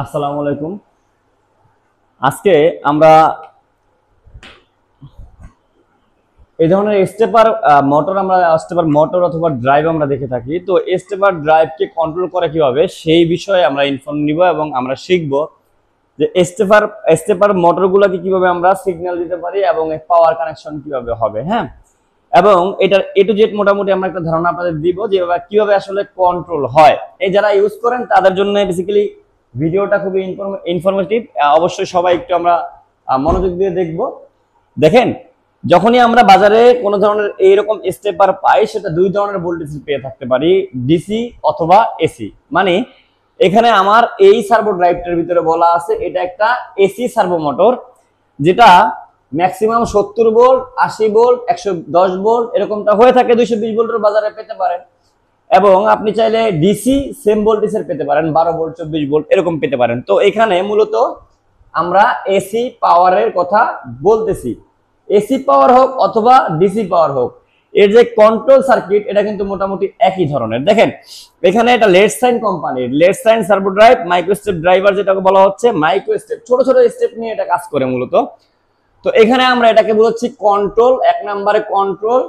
আসসালামু আলাইকুম আজকে আমরা এই ধরনের স্টেপার মোটর আমরা স্টেপার মোটর অথবা ড্রাইভ আমরা দেখে থাকি তো স্টেপার ড্রাইভকে কন্ট্রোল করা কিভাবে সেই বিষয়ে আমরা ইনফর্ম নিব এবং আমরা শিখব যে স্টেপার স্টেপার মোটরগুলোকে কিভাবে আমরা সিগন্যাল দিতে পারি এবং পাওয়ার কানেকশন কিভাবে হবে হ্যাঁ এবং এটার এ টু জেড মোটামুটি আমরা একটা ধারণা আপনাদের দিব যে কিভাবে আসলে কন্ট্রোল হয় এই যারা ইউজ করেন তাদের জন্য বেসিক্যালি ভিডিওটা খুবই ইনফরমেটিভ অবশ্যই সবাই একটু আমরা মনোযোগ দিয়ে দেখব দেখেন যখনই আমরা বাজারে কোনো ধরনের এইরকম স্টেপার পাই সেটা দুই ধরনের ভোল্টেজ পেয়ে থাকতে পারি ডিসি অথবা এসি মানে এখানে আমার এই সার্ভো ড্রাইভটার ভিতরে বলা আছে এটা একটা এসি সার্ভো মোটর যেটা ম্যাক্সিমাম সত্তর ভোল্ট আশি ভোল্ট একশো দশ ভোল্ট এরকমটা হয়ে থাকে দুইশো বিশ ভোল্টের বাজারে পেতে পারেন এবং আপনি চাইলে ডিসি সেম ভোল্টেজের পেতে পারেন বারো ভোল্ট চব্বিশ ভোল্ট এরকম পেতে পারেন তো এখানে মূলত আমরা এসি পাওয়ারের কথা বলতেছি এসি পাওয়ার হোক অথবা ডিসি পাওয়ার হোক এর যে কন্ট্রোল সার্কিট এটা কিন্তু মোটামুটি একই ধরনের দেখেন এখানে এটা লেট সাইন কোম্পানির Leadshine servo drive micro step driver যেটাকে বলা হচ্ছে মাইক্রো স্টেপ ছোট ছোট স্টেপ নিয়ে এটা কাজ করে মূলত তো এখানে আমরা এটাকে বলছি কন্ট্রোল এক নম্বরে কন্ট্রোল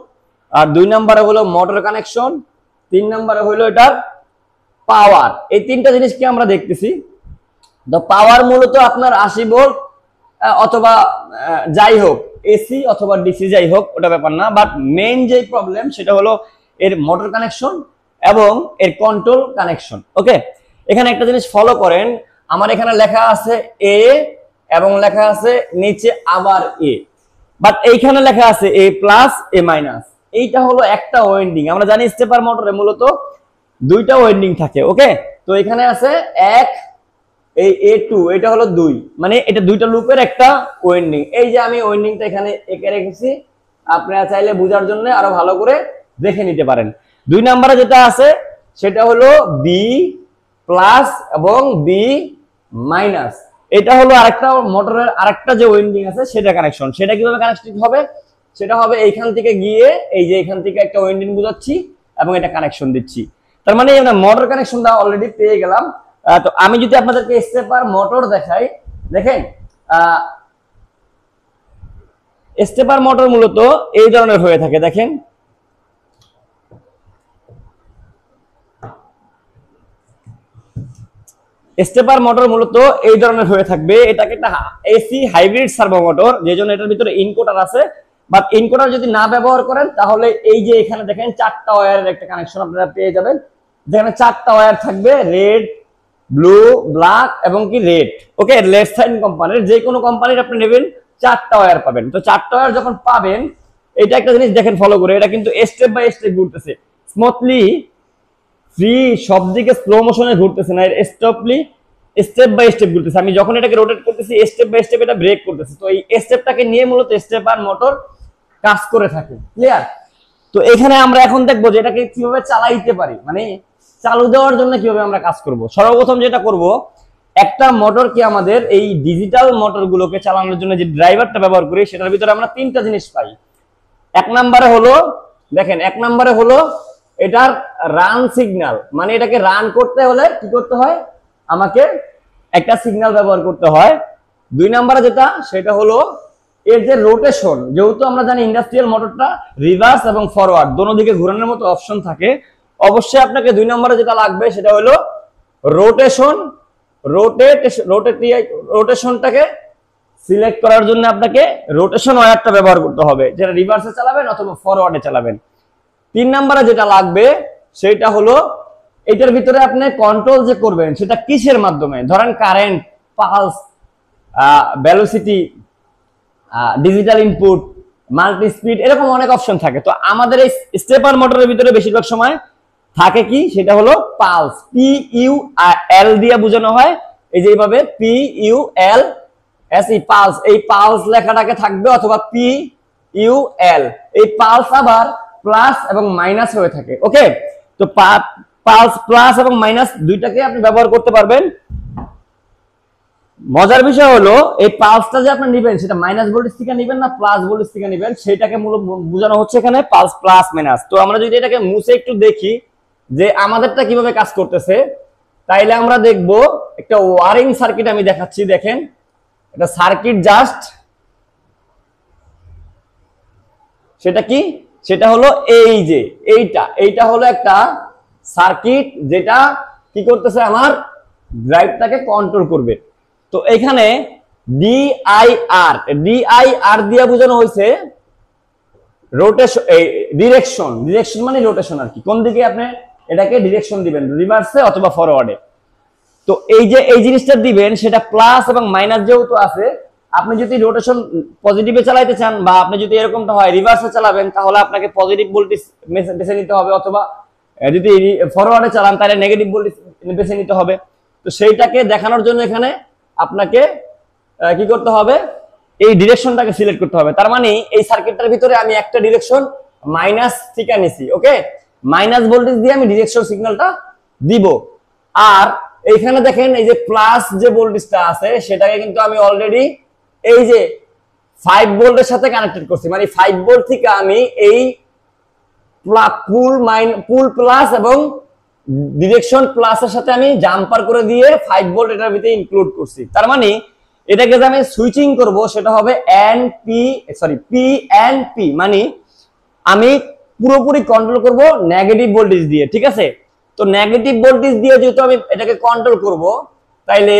আর দুই নম্বরে হলো মোটর কানেকশন তিন নম্বরে হইল এটার পাওয়ার এই তিনটা জিনিসকে আমরা দেখতেছি তো পাওয়ার মূলত আপনার আশি ভোল্ট অথবা যাই হোক এসি অথবা ডিসি যাই হোক ওটা ব্যাপার না বাট মেইন যে প্রবলেম সেটা হলো এর মোটর কানেকশন এবং এর কন্ট্রোল কানেকশন ওকে এখানে একটা জিনিস ফলো করেন আমার এখানে লেখা আছে এ এবং লেখা আছে নিচে আবার এ বাট এইখানে লেখা আছে এ প্লাস এ মাইনাস এইটা হলো একটা ওয়েন্ডিং আমরা জানি স্টেপার মোটরে মূলত দুইটা ওয়েন্ডিং থাকে ওকে তো এখানে আছে এক এই এ টু এটা হলো দুই মানে এটা দুইটা লুপের একটা ওয়েন্ডিং এই যে আমি ওয়েন্ডিংটা এখানে এঁকে রেখেছি আপনারা চাইলে বোঝার জন্য আরো ভালো করে দেখে নিতে পারেন দুই নাম্বারে যেটা আছে সেটা হলো বি প্লাস এবং বি মাইনাস এটা হলো আরেকটা মোটরের আরেকটা যে ওয়েন্ডিং আছে সেটা কানেকশন সেটা কিভাবে কানেকশন হবে সেটা হবে এইখান থেকে গিয়ে এই যে এখান থেকে একটা ওয়েন্ডিং বুঝাচ্ছি এবং এটা কানেকশন দিচ্ছি তার মানে মোটর কানেকশন অলরেডি পেয়ে গেলাম তো আমি যদি আপনাদেরকে স্টেপার মোটর দেখাই দেখেন স্টেপার মোটর মূলত এই ধরনের হয়ে থাকে দেখেন স্টেপার মোটর মূলত এই ধরনের হয়ে থাকবে এটাকে একটা এসি হাইব্রিড সার্ভো মোটর যে জন্য এটার ভিতরে ইনকোটার আছে বাট ইনকোটার যদি না ব্যবহার করেন তাহলে এই যে এখানে দেখেন চারটা ওয়ারের একটা কানেকশন আপনারা পেয়ে যাবেন যেখানে চারটা ওয়ার থাকবে রেড ব্লু ব্ল্যাক এবং কি রেড ওকে লেফট সাইড কোম্পানির যে কোনো কোম্পানির আপনি নেবেন চারটা ওয়ার পাবেন তো চারটা ওয়ার যখন পাবেন এটা একটা জিনিস দেখেন ফলো করে এটা কিন্তু স্টেপ বাই স্টেপ ঘুরতেছে স্মুথলি ফ্রি সব দিকে স্লো মোশনে ঘুরতেছে না স্টপলি স্টেপ বাই স্টেপ ঘুরতেছে আমি যখন এটাকে রোটেট করতেছি স্টেপ বাই স্টেপ এটা ব্রেক করতেছে তো এই স্টেপটাকে নিয়ে মূলত স্টেপ আর মোটর কাজ করে থাকে ক্লিয়ার তো এখানে আমরা এখন দেখবো যে এটাকে কিভাবে চালাইতে পারি মানে চালু দেওয়ার জন্য কিভাবে আমরা কাজ করব সর্বপ্রথম যেটা করব একটা মোটর কি আমাদের এই ডিজিটাল মোটরগুলোকে চালানোর জন্য যে ড্রাইভারটা ব্যবহার করি সেটার ভিতরে আমরা তিনটা জিনিস পাই এক নম্বরে হলো দেখেন এক নম্বরে হলো এটার রান সিগনাল মানে এটাকে রান করতে হলে কি করতে হয় আমাকে একটা সিগনাল ব্যবহার করতে হয় দুই নম্বরে যেটা সেটা হলো এর যে রোটেশন যেহেতু আমরা জানি ইন্ডাস্ট্রিয়াল মোটরটা রিভার্স এবং ফরওয়ার্ড দোনো দিকে ঘোরানোর মতো অপশন থাকে অবশ্যই আপনাকে দুই নম্বরে যেটা লাগবে সেটা হলো রোটেশন রোটেট রোটেশনটাকে সিলেক্ট করার জন্য আপনাকে রোটেশন ওয়ারটা ব্যবহার করতে হবে যেটা রিভার্সে চালাবেন অথবা ফরওয়ার্ডে চালাবেন তিন নম্বরে যেটা লাগবে সেটা হলো এটার ভিতরে আপনি কন্ট্রোল যে করবেন সেটা কিসের মাধ্যমে ধরেন current pulse velocity digital input multi speed এরকম অনেক অপশন থাকে তো আমাদের এই স্টেপার মোটরের ভিতরে বেশিরভাগ সময় থাকে কি সেটা হলো পালস পি ইউ আর এল দিয়ে বোঝানো হয় এই যে এইভাবে P U L S E pulse এই পালস লেখাটাকে থাকবে অথবা পি ইউ এল এই পালস আবার প্লাস এবং মাইনাস হয়ে থাকে ওকে তো পালস প্লাস এবং মাইনাস দুইটাকে আপনি ব্যবহার করতে পারবেন মজার বিষয় হলো এই পালসটা যে আপনি নেবেন সেটা মাইনাস ভোল্টেজ থেকে নেবেন না প্লাস ভোল্টেজ থেকে নেবেন সেটাকে মূল বোঝানো হচ্ছে এখানে পালস প্লাস মাইনাস তো আমরা যদি এটাকে মুছে একটু দেখি যে আমাদেরটা কিভাবে কাজ করতেছে তাইলে আমরা দেখব একটা ওয়ারিং সার্কিট আমি দেখাচ্ছি দেখেন এটা সার্কিট জাস্ট সেটা কি সেটা হলো এই যে এইটা এইটা হলো একটা সার্কিট যেটা কি করতেছে আমার ড্রাইভটাকে কন্ট্রোল করবে তো এখানে ডিআইআর ডিআইআর দিয়ে বোঝানো হয়েছে রোটেশন ডিরেকশন ডিরেকশন মানে রোটেশন আর কি কোন দিকে আপনি এটাকে ডিরেকশন দিবেন রিভার্সে অথবা ফরওয়ার্ডে তো এই যে এই জিনিসটা দিবেন সেটা প্লাস এবং মাইনাস যেহেতু আছে আপনি যদি রোটেশন পজিটিভে চালাইতে চান বা আপনি যদি এরকমটা হয় রিভার্সে চালাবেন তাহলে আপনাকে পজিটিভ ভোল্টেজ বেছে নিতে হবে অথবা যদি ফরওয়ার্ডে চালান তাহলে নেগেটিভ ভোল্টেজ বেছে নিতে হবে তো সেইটাকে দেখানোর জন্য এখানে আপনাকে কি করতে হবে এই ডিরেকশনটাকে সিলেক্ট করতে হবে তার মানে এই সার্কিটটার ভিতরে আমি একটা ডিরেকশন মাইনাস থিকা নিছি ওকে মাইনাস ভোল্টেজ দিয়ে আমি ডিরেকশন সিগন্যালটা দিব আর এইখানে দেখেন এই যে প্লাস যে ভোল্টেজটা আছে সেটাকে কিন্তু আমি অলরেডি এই যে ফাইভ ভোল্টের সাথে কানেক্টেড করছি মানে ফাইভ ভোল্ট থেকে আমি এই পুল মাইন পুল প্লাস এবং ডিরেকশন প্লাসের সাথে আমি জাম্পার করে দিয়ে ফাইভ ভোল্ট এটার ভিতরে ইনক্লুড করছি তার মানে এটাকে যে আমি সুইচিং করব সেটা হবে N P sorry P N P মানে আমি পুরোপুরি কন্ট্রোল করব নেগেটিভ ভোল্টেজ দিয়ে ঠিক আছে তো নেগেটিভ ভোল্টেজ দিয়ে যেহেতু আমি এটাকে কন্ট্রোল করব তাইলে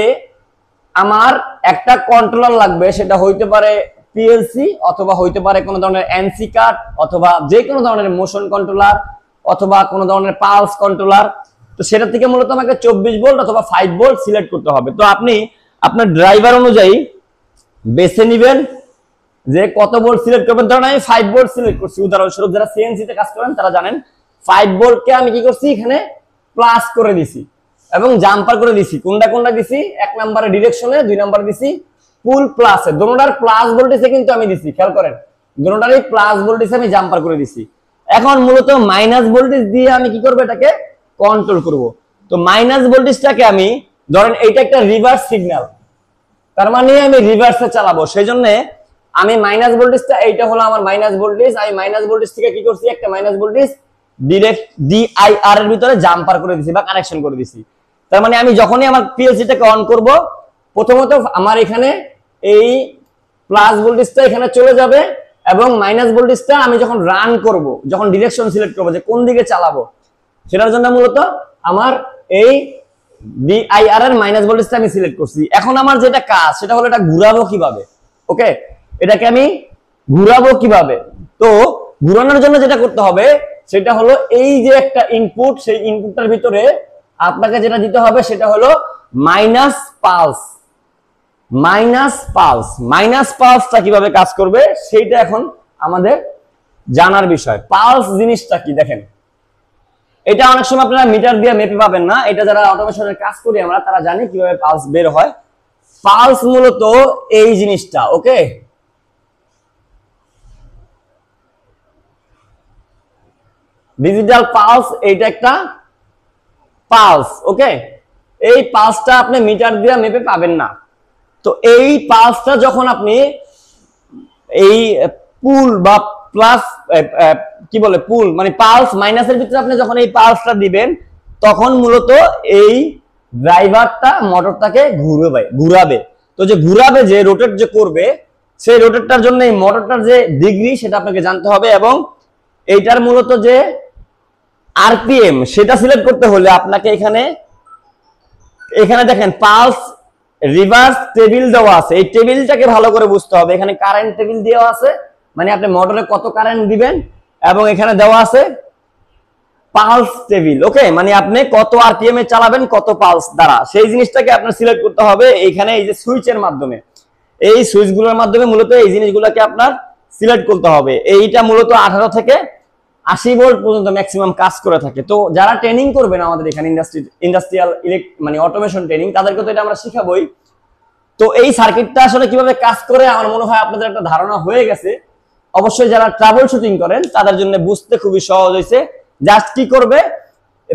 আমার একটা কন্ট্রোলার লাগবে সেটা হইতে পারে পিএলসি অথবা হইতে পারে কোনো ধরনের এনসি কার্ড অথবা যে কোনো ধরনের মোশন কন্ট্রোলার অথবা কোন ধরনের পালস কন্ট্রোলার তো সেটা থেকে মূলত আমাকে চব্বিশ বোল্ট অথবা ফাইভ বোল্ট সিলেক্ট করতে হবে তো আপনি আপনার ড্রাইভার অনুযায়ী বেছে নেবেন যে কত বোল্ট সিলেক্ট করবেন ধরেন আমি ফাইভ বোল্ট সিলেক্ট করছি উদাহরণস্বরূপ যারা সিএনসি তে কাজ করেন তারা জানেন ফাইভ ভোল্টকে আমি কি করছি এখানে প্লাস করে দিছি এবং জাম্পার করে দিছি কোনটা কোনটা দিছি এক নম্বরে ডিরেকশনে দুই নম্বরে দিছি পুল প্লাসে দোনোটার প্লাস ভোল্টেজে কিন্তু আমি দিছি খেয়াল করেন দোনোটারই প্লাস ভোল্টেজে আমি জাম্পার করে দিছি এখন মূলত মাইনাস ভোল্টেজ দিয়ে আমি কি করবো এটাকে কন্ট্রোল করব তো মাইনাস ভোল্টেজটাকে আমি ধরেন এটা একটা রিভার্স সিগন্যাল তার মানে আমি রিভার্সে চালাবো সেই জন্য আমি মাইনাস ভোল্টেজটা এইটা হলো আমার মাইনাস ভোল্টেজ আমি মাইনাস ভোল্টেজ থেকে কি করছি একটা মাইনাস ভোল্টেজ ডিরেক্ট আর এর ভিতরে জাম্পার করে দিছি বা কানেকশন করে দিছি তার মানে আমি যখনই আমার পিএলসিটাকে অন করব প্রথমত আমার এখানে এই প্লাস ভোল্টেজটা এখানে চলে যাবে এবং মাইনাস ভোল্টেজটা আমি যখন রান করব যখন ডিরেকশন সিলেক্ট করবো যে কোন দিকে চালাবো সেটার জন্য মূলত আমার এই ডিআইআর এর মাইনাস ভোল্টেজটা আমি সিলেক্ট করছি এখন আমার যেটা কাজ সেটা হলো এটা ঘুরাবো কিভাবে ওকে এটাকে আমি ঘুরাবো কিভাবে তো ঘুরানোর জন্য যেটা করতে হবে সেটা হলো এই যে একটা ইনপুট সেই ইনপুটটার ভিতরে আপনাকে যেটা দিতে হবে সেটা হলো minus pulse minus pulse minus পালসটা কিভাবে কাজ করবে সেইটা এখন আমাদের জানার বিষয় পালস জিনিসটা কি দেখেন এটা অনেক সময় আপনারা মিটার দিয়ে মেপে পাবেন না এটা যারা অটোমেশনের কাজ করি আমরা তারা জানি কিভাবে পালস বের হয় পালস মূলত এই জিনিসটা ওকে ডিজিটাল পালস এইটা একটা পালস ওকে এই পালসটা আপনি মিটার দিয়ে মেপে পাবেন না তো এই পালসটা যখন আপনি এই পুল বা প্লাস কি বলে পুল মানে পালস মাইনাসের ভিতরে আপনি যখন এই পালসটা দিবেন তখন মূলত এই ড্রাইভারটা মোটরটাকে ঘুরবে ঘুরাবে তো যে ঘুরাবে যে রোটেট যে করবে সেই রোটেটটার জন্য এই মোটরটার যে ডিগ্রি সেটা আপনাকে জানতে হবে এবং এইটার মূলত যে আরপিএম সেটা সিলেক্ট করতে হলে আপনাকে এখানে এখানে দেখেন পালস রিভার্স টেবিল দেওয়া আছে এই টেবিলটাকে ভালো করে বুঝতে হবে এখানে কারেন্ট টেবিল দেওয়া আছে মানে আপনি মোটরে কত কারেন্ট দিবেন এবং এখানে দেওয়া আছে পালস টেবিল ওকে মানে আপনি কত আরপিএম এ চালাবেন কত পালস দ্বারা সেই জিনিসটাকে আপনার সিলেক্ট করতে হবে এইখানে এই যে সুইচের মাধ্যমে এই সুইচগুলোর মাধ্যমে মূলত এই জিনিসগুলোকে আপনার সিলেক্ট করতে হবে এইটা মূলত আঠারো থেকে আশি ভোল্ট পর্যন্ত ম্যাক্সিমাম কাজ করে থাকে তো যারা ট্রেনিং করবেন আমাদের এখানে ইন্ডাস্ট্রি ইন্ডাস্ট্রিয়াল ইলেক মানে অটোমেশন ট্রেনিং তাদেরকে তো এটা আমরা শিখাবই তো এই সার্কিটটা আসলে কিভাবে কাজ করে আমার মনে হয় আপনাদের একটা ধারণা হয়ে গেছে অবশ্যই যারা ট্রাভেল শুটিং করেন তাদের জন্য বুঝতে খুবই সহজ হয়েছে জাস্ট কি করবে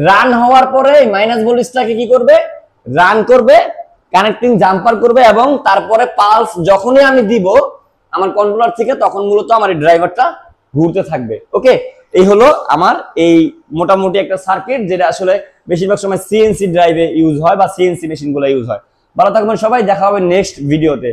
রান হওয়ার পরে মাইনাস ভোল্টেজটাকে কি করবে রান করবে কানেক্টিং জাম্পার করবে এবং তারপরে পালস যখনই আমি দিব আমার কন্ট্রোলার থেকে তখন মূলত আমার এই ড্রাইভারটা ঘুরতে থাকবে ওকে এই হলো আমার এই মোটামুটি একটা সার্কিট যেটা আসলে বেশিরভাগ সময় সিএনসি ড্রাইভে ইউজ হয় বা সিএনসি মেশিনগুলো ইউজ হয় ভালো থাকবেন সবাই দেখা হবে নেক্সট ভিডিওতে